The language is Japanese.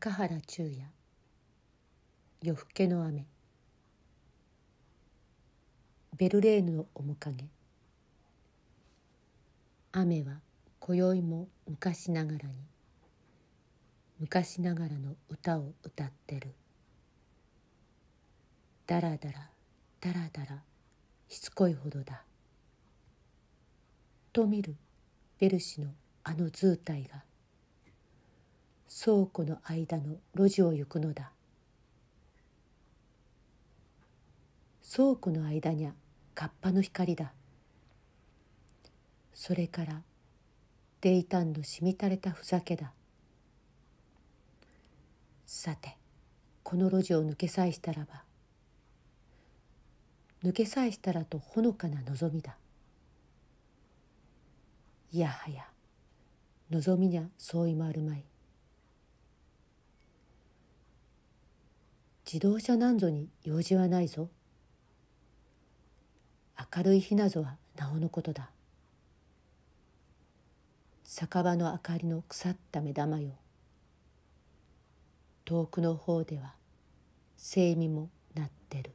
中原中也夜更けの雨ベルレーヌの面影雨は今宵も昔ながらに昔ながらの歌を歌ってるだらだらだらだらしつこいほどだと見るベル氏のあの図体が「倉庫の間の路地を行くのだ倉庫の間にゃカッパの光だそれからデイタンのしみたれたふざけださてこの路地を抜けさえしたらば抜けさえしたらとほのかな望みだいやはや望みにゃそういまるまい自動車なんぞに用事はないぞ。明るい日なぞはなおのことだ。酒場の明かりの腐った目玉よ。遠くの方では、精味も鳴ってる。